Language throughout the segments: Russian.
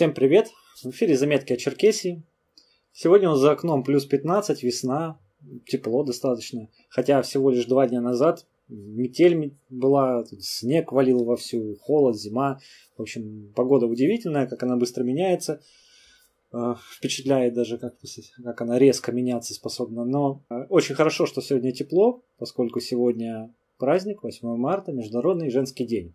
Всем привет! В эфире заметки о Черкесии. Сегодня у нас за окном плюс 15, весна, тепло достаточно. Хотя всего лишь два дня назад метель была, снег валил вовсю, холод, зима. В общем, погода удивительная, как она быстро меняется. А, впечатляет даже, как, как она резко меняться способна. Но а, очень хорошо, что сегодня тепло, поскольку сегодня праздник, 8 марта, Международный женский день.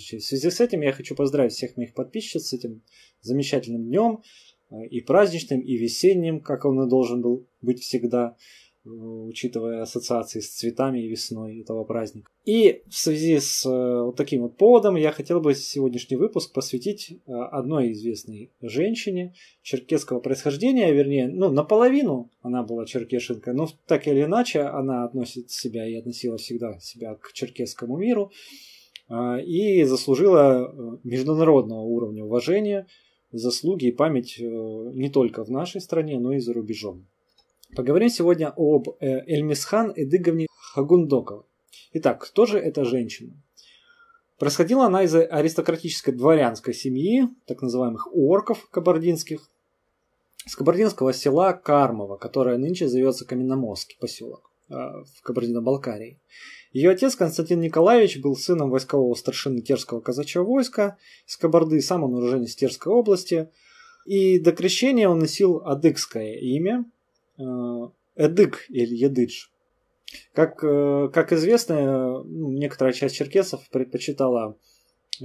В связи с этим я хочу поздравить всех моих подписчиков с этим замечательным днем, э, и праздничным, и весенним, как он и должен был быть всегда, э, учитывая ассоциации с цветами и весной этого праздника. И в связи с э, вот таким вот поводом я хотел бы сегодняшний выпуск посвятить одной известной женщине черкесского происхождения, вернее, ну, наполовину она была черкешенка, но так или иначе она относит себя и относила всегда себя к черкесскому миру. А, и заслужила э, международного уровня уважения, заслуги и память э, не только в нашей стране, но и за рубежом. Поговорим сегодня об э, Эльмисхан Эдыговне Хагундоковой. Итак, кто же эта женщина? Происходила она из аристократической дворянской семьи, так называемых орков кабардинских, с кабардинского села Кармова, которое нынче зовется Каменноморский поселок. Э, в Кабардино-Балкарии. Ее отец Константин Николаевич был сыном войскового старшины Терского казачьего войска из Кабарды, сам он уроженец Терской области. И до крещения он носил адыгское имя э, Эдык или Едыдж. Как, э, как известно, ну, некоторая часть черкесов предпочитала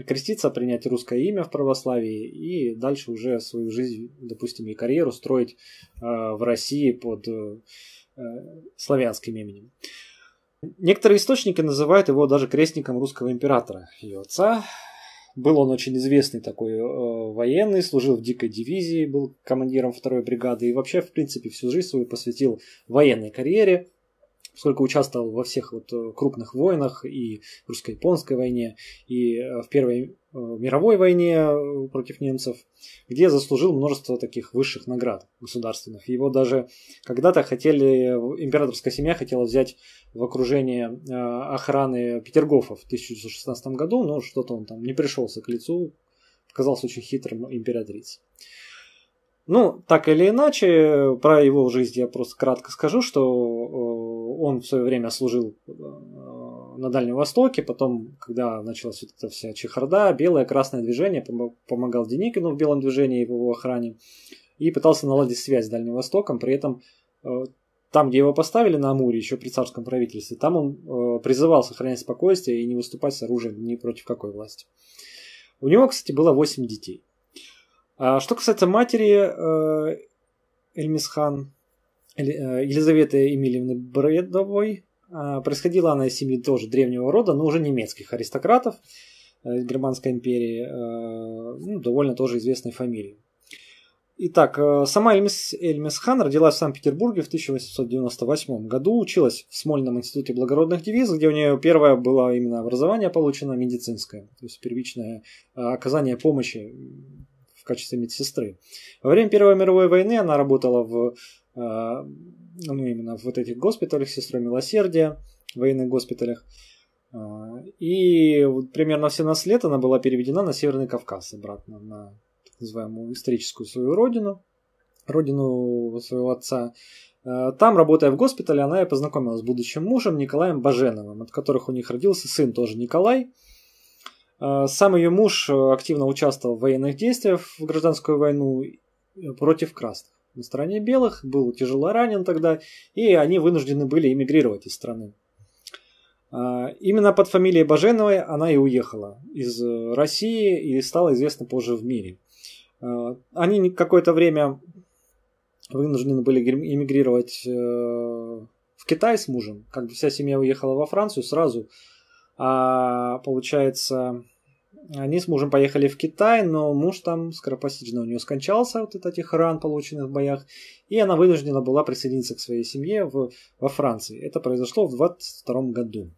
креститься, принять русское имя в православии и дальше уже свою жизнь, допустим, и карьеру строить в России под Э, славянским именем. Некоторые источники называют его даже крестником русского императора, ее отца. Был он очень известный такой э, военный, служил в дикой дивизии, был командиром второй бригады и вообще, в принципе, всю жизнь свою посвятил военной карьере, поскольку участвовал во всех вот э, крупных войнах и русско-японской войне, и э, в Первой Э, мировой войне э, против немцев, где заслужил множество таких высших наград государственных. Его даже когда-то хотели, императорская семья хотела взять в окружение э, охраны Петергофа в 1916 году, но что-то он там не пришелся к лицу, казался очень хитрым императриц. Ну, так или иначе, про его жизнь я просто кратко скажу, что он в свое время служил на Дальнем Востоке, потом, когда началась вот эта вся чехарда, белое, красное движение, помогал Деникину в белом движении, в его охране, и пытался наладить связь с Дальним Востоком, при этом э, там, где его поставили на Амуре, еще при царском правительстве, там он э, призывал сохранять спокойствие и не выступать с оружием ни против какой власти. У него, кстати, было 8 детей. А что касается матери э, Эльмисхан, Елизаветы Эмильевны Бредовой, а, происходила она из семьи тоже древнего рода, но уже немецких аристократов э, Германской империи, э, ну, довольно тоже известной фамилии. Итак, э, сама Эльмис, Эльмис Хан родилась в Санкт-Петербурге в 1898 году, училась в Смольном институте благородных девиз, где у нее первое было именно образование получено медицинское, то есть первичное оказание помощи в качестве медсестры. Во время Первой мировой войны она работала в ну, именно в вот этих госпиталях, сестрой милосердия, военных госпиталях. А, и вот примерно в 17 лет она была переведена на Северный Кавказ, обратно на так называемую историческую свою родину, родину своего отца. А, там, работая в госпитале, она и познакомилась с будущим мужем Николаем Баженовым, от которых у них родился сын тоже Николай. А, сам ее муж активно участвовал в военных действиях в гражданскую войну против красных на стороне белых, был тяжело ранен тогда, и они вынуждены были эмигрировать из страны. А, именно под фамилией Баженовой она и уехала из России и стала известна позже в мире. А, они какое-то время вынуждены были эмигрировать э, в Китай с мужем. Как бы вся семья уехала во Францию сразу. А получается, они с мужем поехали в Китай, но муж там скоропостижно у нее скончался вот от этих ран, полученных в боях, и она вынуждена была присоединиться к своей семье в, во Франции. Это произошло в 22 году.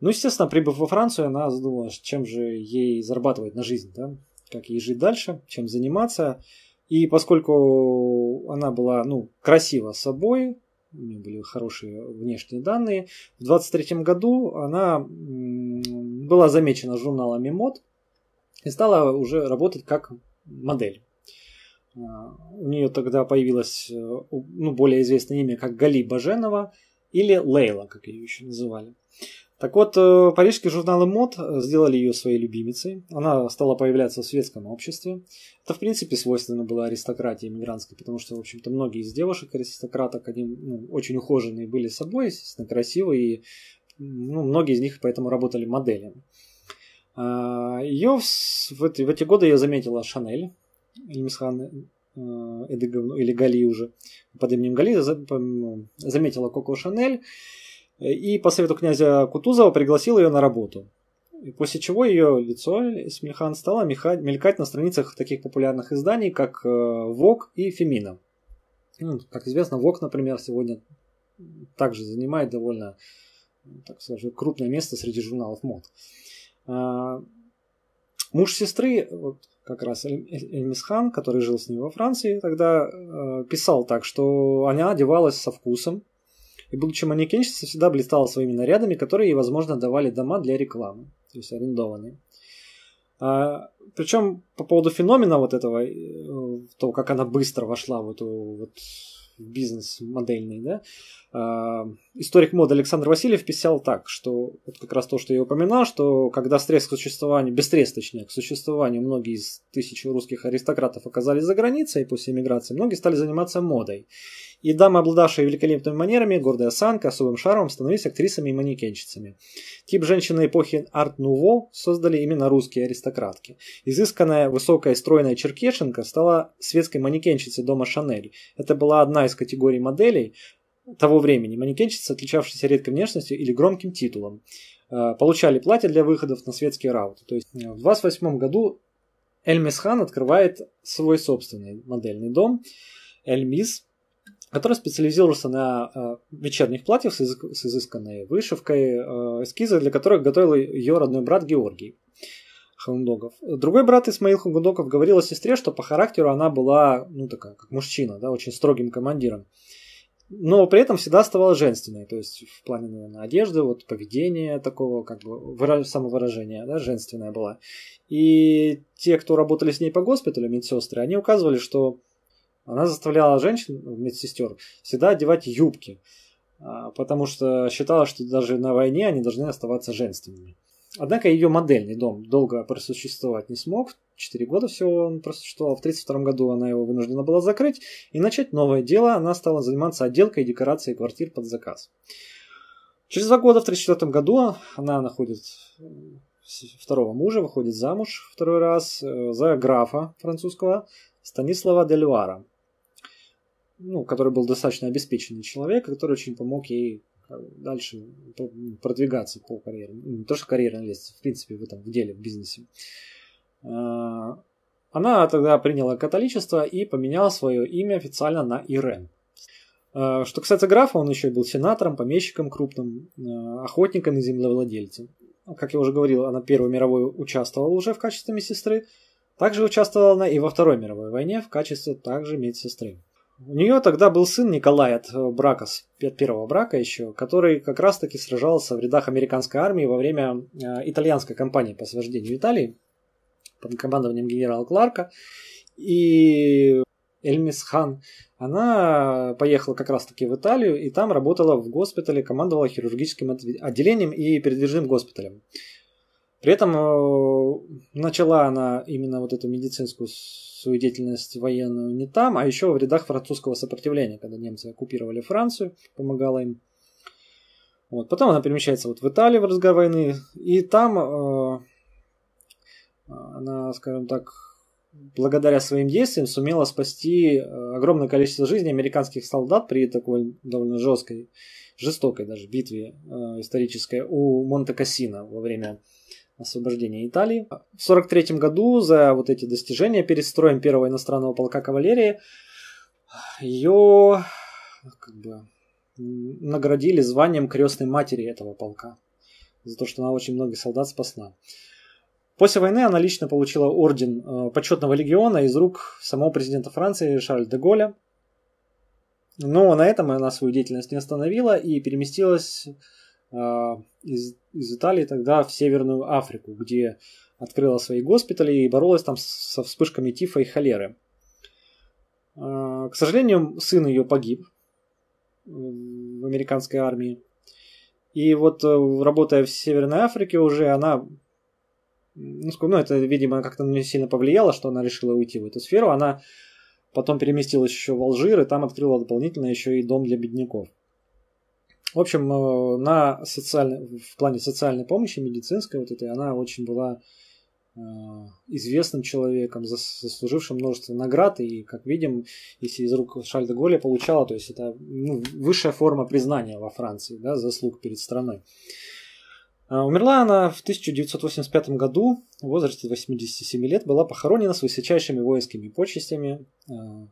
Ну, естественно, прибыв во Францию, она задумалась, чем же ей зарабатывать на жизнь, да? как ей жить дальше, чем заниматься. И поскольку она была ну, красива собой, у нее были хорошие внешние данные, в 23 году она была замечена журналами мод и стала уже работать как модель. А, у нее тогда появилось э, ну, более известное имя, как Гали Баженова или Лейла, как ее еще называли. Так вот, э, парижские журналы мод э, сделали ее своей любимицей. Она стала появляться в светском обществе. Это, в принципе, свойственно было аристократии иммигрантской, потому что, в общем-то, многие из девушек аристократок, они ну, очень ухоженные были собой, естественно, красивые, и ну, многие из них поэтому работали моделями. А, ее в, в, эти, в эти годы ее заметила Шанель, Ильмисхан э, или Гали уже, под именем Гали, ну, заметила Коко Шанель и по совету князя Кутузова пригласил ее на работу. после чего ее лицо Смельхан стало мелькать на страницах таких популярных изданий, как э, Vogue и Фемина. Ну, как известно, Vogue, например, сегодня также занимает довольно так скажем, крупное место среди журналов мод. А, муж сестры, вот как раз Эльмисхан, который жил с ней во Франции, тогда э, писал так, что она одевалась со вкусом, и, будучи манекенщицей, всегда блистала своими нарядами, которые ей, возможно, давали дома для рекламы, то есть арендованные. А, причем по поводу феномена вот этого, э, то, как она быстро вошла в эту вот бизнес модельный, да, а, историк моды Александр Васильев писал так, что вот как раз то, что я упоминал, что когда стресс к существованию, без средств точнее, к существованию многие из тысяч русских аристократов оказались за границей после эмиграции, многие стали заниматься модой. И дамы, обладавшие великолепными манерами, гордой осанкой, особым шаром, становились актрисами и манекенщицами. Тип женщины эпохи арт-нуво создали именно русские аристократки. Изысканная, высокая, стройная черкешенка стала светской манекенщицей дома Шанель. Это была одна из категорий моделей, того времени манекенщицы, отличавшиеся редкой внешностью или громким титулом, э, получали платье для выходов на светские рауты. То есть э, в 28 году Эльмис Хан открывает свой собственный модельный дом Эльмис, который специализировался на э, вечерних платьях с, изысканной вышивкой, эскизы для которых готовил ее родной брат Георгий. Хундогов. Другой брат Исмаил Хундогов говорил о сестре, что по характеру она была, ну, такая, как мужчина, да, очень строгим командиром но при этом всегда оставалась женственной, то есть в плане, наверное, одежды, вот поведения такого, как бы выраж... самовыражения, да, женственная была. И те, кто работали с ней по госпиталю, медсестры, они указывали, что она заставляла женщин, медсестер, всегда одевать юбки, а, потому что считала, что даже на войне они должны оставаться женственными. Однако ее модельный дом долго просуществовать не смог, 4 года всего он просуществовал. В 1932 году она его вынуждена была закрыть и начать новое дело. Она стала заниматься отделкой и декорацией квартир под заказ. Через два года, в 1934 году, она находит э, второго мужа, выходит замуж второй раз э, за графа французского Станислава Дельвара, ну, который был достаточно обеспеченный человек, который очень помог ей э, дальше продвигаться по карьере. Ну, не то, что карьерной лезть, в принципе, в этом в деле, в бизнесе. Э, она тогда приняла католичество и поменяла свое имя официально на Ирен. Э, что касается графа, он еще был сенатором, помещиком крупным, э, охотником и землевладельцем. Ну, как я уже говорил, она Первой мировой участвовала уже в качестве медсестры. Также участвовала она и во Второй мировой войне в качестве также медсестры. У нее тогда был сын Николай от брака, от первого брака еще, который как раз таки сражался в рядах американской армии во время итальянской кампании по освобождению Италии под командованием генерала Кларка. И Эльмис Хан, она поехала как раз-таки в Италию и там работала в госпитале, командовала хирургическим отделением и передвижным госпиталем. При этом э, начала она именно вот эту медицинскую свою деятельность военную не там, а еще в рядах французского сопротивления, когда немцы оккупировали Францию, помогала им. Вот. Потом она перемещается вот в Италию в разгар войны, и там э, она, скажем так, благодаря своим действиям сумела спасти э, огромное количество жизней американских солдат при такой довольно жесткой, жестокой даже битве э, исторической у Монте-Кассино во время освобождения Италии. В 1943 году за вот эти достижения перед строем первого иностранного полка кавалерии ее как бы, наградили званием крестной матери этого полка за то, что она очень много солдат спасла. После войны она лично получила орден э, почетного легиона из рук самого президента Франции Шарль де Голля. Но ну, а на этом она свою деятельность не остановила и переместилась э, из, из Италии тогда в Северную Африку, где открыла свои госпитали и боролась там со вспышками тифа и холеры. Э, к сожалению, сын ее погиб в американской армии. И вот работая в Северной Африке уже, она ну, ну, это, видимо, как-то на нее сильно повлияло, что она решила уйти в эту сферу. Она потом переместилась еще в Алжир, и там открыла дополнительно еще и дом для бедняков. В общем, э, на социальной, в плане социальной помощи, медицинской вот этой, она очень была э, известным человеком, заслужившим множество наград, и, как видим, если из рук Шальда Голля получала, то есть это ну, высшая форма признания во Франции, да, заслуг перед страной. А, умерла она в 1985 году, в возрасте 87 лет, была похоронена с высочайшими воинскими почестями а,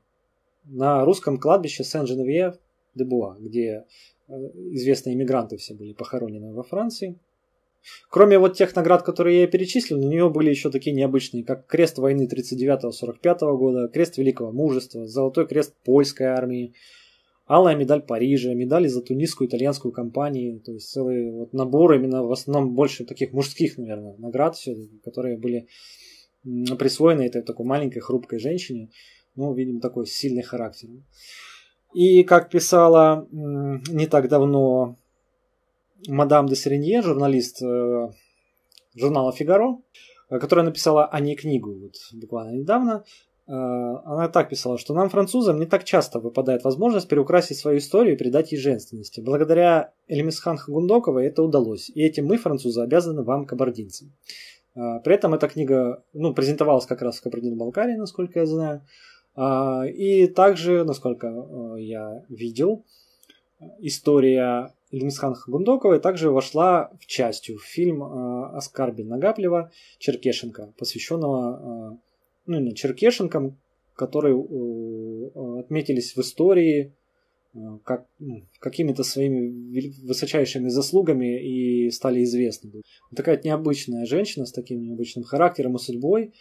на русском кладбище Сен-Женевье де Буа, где э, известные иммигранты все были похоронены во Франции. Кроме вот тех наград, которые я перечислил, у нее были еще такие необычные, как крест войны 39-45 года, крест Великого Мужества, Золотой крест Польской армии, Алая медаль Парижа, медали за тунисскую итальянскую компанию, то есть целый вот набор именно в основном больше таких мужских, наверное, наград, все, которые были присвоены этой такой маленькой хрупкой женщине, ну, видим, такой сильный характер. И, как писала не так давно мадам де Серенье, журналист э, журнала «Фигаро», э, которая написала о ней книгу вот буквально недавно, Э, она так писала, что нам, французам, не так часто выпадает возможность переукрасить свою историю и придать ей женственности. Благодаря Эльмисхан Хагундокова это удалось, и этим мы, французы, обязаны вам, кабардинцам. Э, при этом эта книга ну, презентовалась как раз в Кабардино-Балкарии, насколько я знаю. Э, и также, насколько я видел, история Эльмисхан Хагундоковой также вошла в частью в фильм Оскарби Нагаплева «Черкешенко», посвященного ну, не черкешенкам, которые э, отметились в истории э, как, ну, какими-то своими высочайшими заслугами и стали известны. Вот такая необычная женщина с таким необычным характером и судьбой.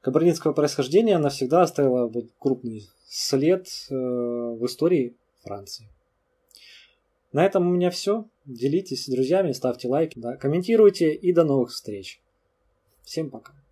Кабардинского происхождения она всегда оставила вот крупный след э, в истории Франции. На этом у меня все. Делитесь с друзьями, ставьте лайки, да, комментируйте и до новых встреч. Всем пока.